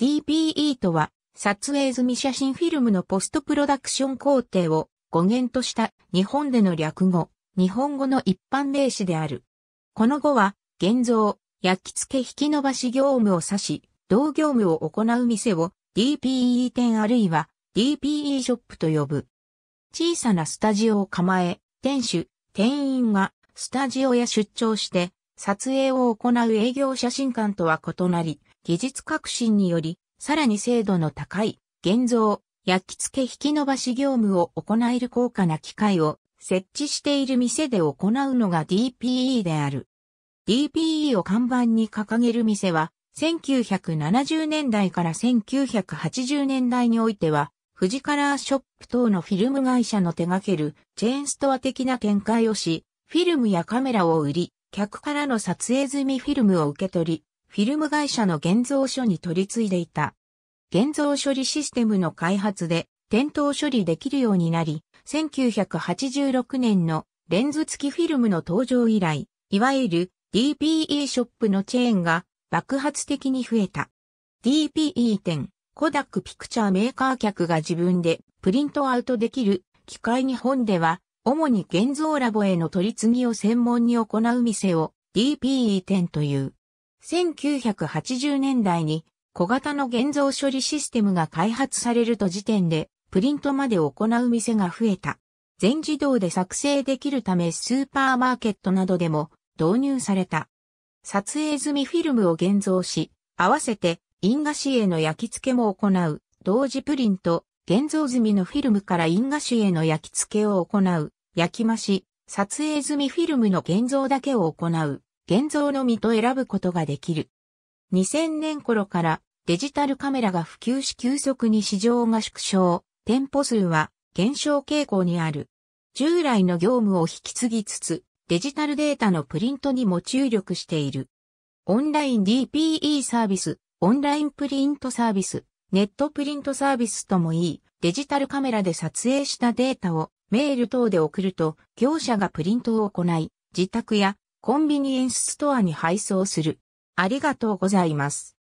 DPE とは、撮影済み写真フィルムのポストプロダクション工程を語源とした日本での略語、日本語の一般名詞である。この語は、現像、焼き付け引き伸ばし業務を指し、同業務を行う店を DPE 店あるいは DPE ショップと呼ぶ。小さなスタジオを構え、店主、店員がスタジオや出張して撮影を行う営業写真館とは異なり、技術革新により、さらに精度の高い、現像、焼き付け引き伸ばし業務を行える高価な機械を設置している店で行うのが DPE である。DPE を看板に掲げる店は、1970年代から1980年代においては、富士カラーショップ等のフィルム会社の手掛けるチェーンストア的な展開をし、フィルムやカメラを売り、客からの撮影済みフィルムを受け取り、フィルム会社の現像所に取り継いでいた。現像処理システムの開発で、点灯処理できるようになり、1986年のレンズ付きフィルムの登場以来、いわゆる DPE ショップのチェーンが爆発的に増えた。DPE 店、コダックピクチャーメーカー客が自分でプリントアウトできる機械日本では、主に現像ラボへの取り次ぎを専門に行う店を DPE 店という。1980年代に小型の現像処理システムが開発されると時点でプリントまで行う店が増えた。全自動で作成できるためスーパーマーケットなどでも導入された。撮影済みフィルムを現像し、合わせて因果紙への焼き付けも行う、同時プリント、現像済みのフィルムから因果紙への焼き付けを行う、焼き増し、撮影済みフィルムの現像だけを行う。現像のみと選ぶことができる。2000年頃からデジタルカメラが普及し急速に市場が縮小、店舗数は減少傾向にある。従来の業務を引き継ぎつつ、デジタルデータのプリントにも注力している。オンライン DPE サービス、オンラインプリントサービス、ネットプリントサービスともいい、デジタルカメラで撮影したデータをメール等で送ると、業者がプリントを行い、自宅やコンビニエンスストアに配送する。ありがとうございます。